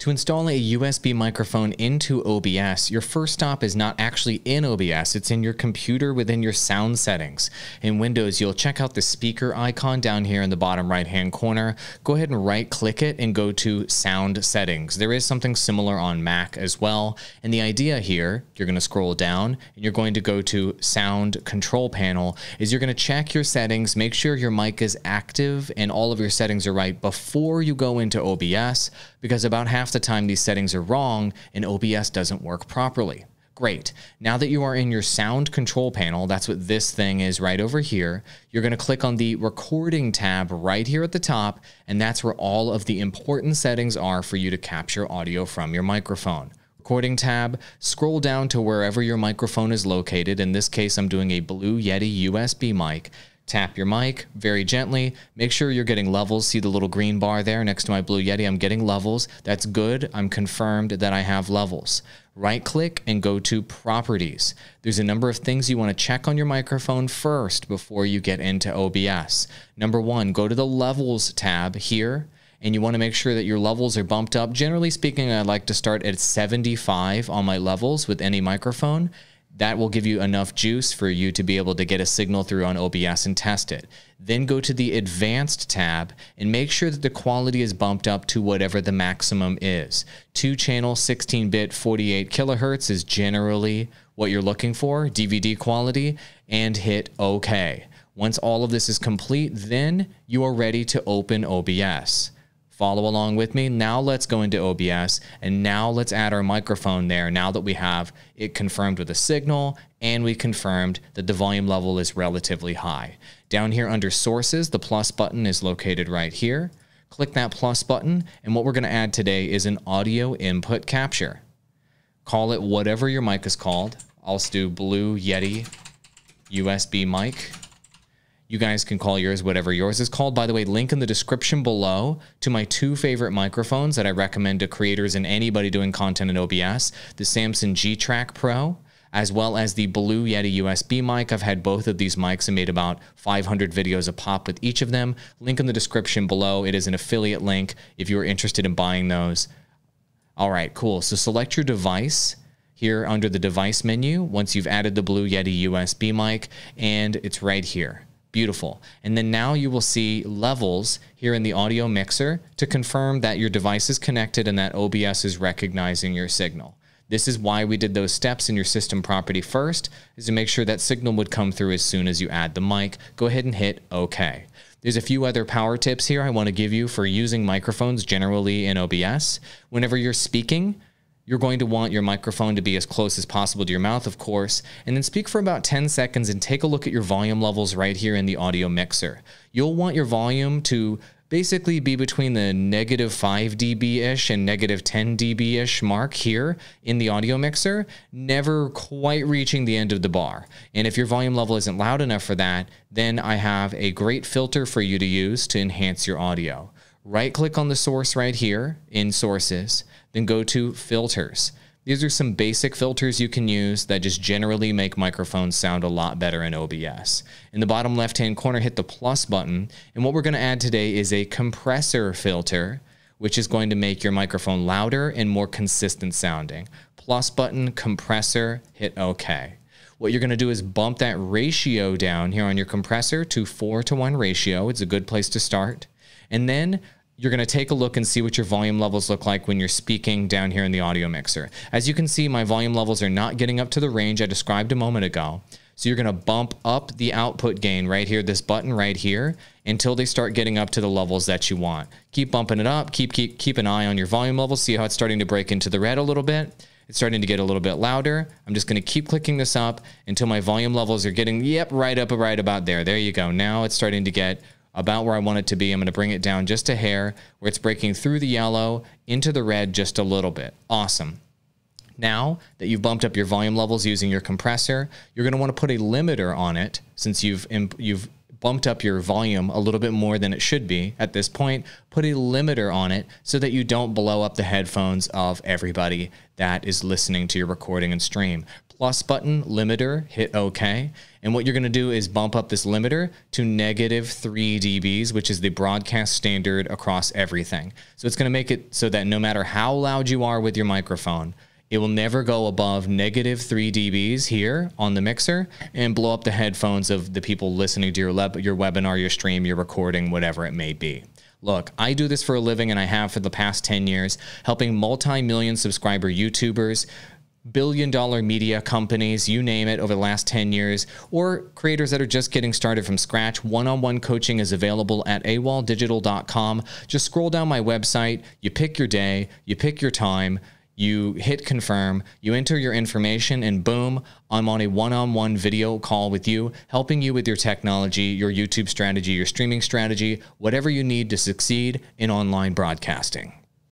To install a USB microphone into OBS, your first stop is not actually in OBS, it's in your computer within your sound settings. In Windows, you'll check out the speaker icon down here in the bottom right hand corner. Go ahead and right click it and go to sound settings. There is something similar on Mac as well. And the idea here, you're going to scroll down and you're going to go to sound control panel, is you're going to check your settings, make sure your mic is active and all of your settings are right before you go into OBS because about half the time these settings are wrong and OBS doesn't work properly. Great. Now that you are in your sound control panel, that's what this thing is right over here. You're going to click on the recording tab right here at the top, and that's where all of the important settings are for you to capture audio from your microphone recording tab, scroll down to wherever your microphone is located. In this case, I'm doing a Blue Yeti USB mic tap your mic very gently. Make sure you're getting levels. See the little green bar there next to my Blue Yeti? I'm getting levels. That's good. I'm confirmed that I have levels. Right click and go to properties. There's a number of things you want to check on your microphone first before you get into OBS. Number one, go to the levels tab here and you want to make sure that your levels are bumped up. Generally speaking, I like to start at 75 on my levels with any microphone. That will give you enough juice for you to be able to get a signal through on OBS and test it. Then go to the Advanced tab and make sure that the quality is bumped up to whatever the maximum is. Two channel 16 bit 48 kilohertz is generally what you're looking for, DVD quality, and hit OK. Once all of this is complete, then you are ready to open OBS follow along with me. Now let's go into OBS and now let's add our microphone there now that we have it confirmed with a signal and we confirmed that the volume level is relatively high. Down here under sources, the plus button is located right here. Click that plus button and what we're gonna add today is an audio input capture. Call it whatever your mic is called. I'll do Blue Yeti USB mic. You guys can call yours whatever yours is called. By the way, link in the description below to my two favorite microphones that I recommend to creators and anybody doing content in OBS the Samson G Track Pro, as well as the Blue Yeti USB mic. I've had both of these mics and made about 500 videos a pop with each of them. Link in the description below. It is an affiliate link if you're interested in buying those. All right, cool. So select your device here under the device menu once you've added the Blue Yeti USB mic, and it's right here beautiful. And then now you will see levels here in the audio mixer to confirm that your device is connected and that OBS is recognizing your signal. This is why we did those steps in your system property first, is to make sure that signal would come through as soon as you add the mic. Go ahead and hit OK. There's a few other power tips here I want to give you for using microphones generally in OBS. Whenever you're speaking, you're going to want your microphone to be as close as possible to your mouth, of course, and then speak for about 10 seconds and take a look at your volume levels right here in the audio mixer. You'll want your volume to basically be between the negative 5 dB ish and negative 10 dB ish mark here in the audio mixer, never quite reaching the end of the bar. And if your volume level isn't loud enough for that, then I have a great filter for you to use to enhance your audio. Right click on the source right here in sources then go to filters. These are some basic filters you can use that just generally make microphones sound a lot better in OBS. In the bottom left-hand corner, hit the plus button. And what we're gonna add today is a compressor filter, which is going to make your microphone louder and more consistent sounding. Plus button, compressor, hit okay. What you're gonna do is bump that ratio down here on your compressor to four to one ratio. It's a good place to start. And then you're going to take a look and see what your volume levels look like when you're speaking down here in the audio mixer. As you can see, my volume levels are not getting up to the range I described a moment ago. So you're going to bump up the output gain right here, this button right here, until they start getting up to the levels that you want. Keep bumping it up. Keep keep keep an eye on your volume level. See how it's starting to break into the red a little bit. It's starting to get a little bit louder. I'm just going to keep clicking this up until my volume levels are getting yep right up right about there. There you go. Now it's starting to get about where I want it to be. I'm going to bring it down just a hair where it's breaking through the yellow into the red just a little bit. Awesome. Now that you've bumped up your volume levels using your compressor, you're going to want to put a limiter on it since you've you've bumped up your volume a little bit more than it should be at this point. Put a limiter on it so that you don't blow up the headphones of everybody that is listening to your recording and stream plus button, limiter, hit OK. And what you're going to do is bump up this limiter to negative 3 dBs, which is the broadcast standard across everything. So it's going to make it so that no matter how loud you are with your microphone, it will never go above negative 3 dBs here on the mixer and blow up the headphones of the people listening to your, your webinar, your stream, your recording, whatever it may be. Look, I do this for a living and I have for the past 10 years, helping multi million subscriber YouTubers billion dollar media companies, you name it, over the last 10 years, or creators that are just getting started from scratch, one on one coaching is available at awalldigital.com. Just scroll down my website, you pick your day, you pick your time. You hit confirm, you enter your information, and boom, I'm on a one on one video call with you, helping you with your technology, your YouTube strategy, your streaming strategy, whatever you need to succeed in online broadcasting.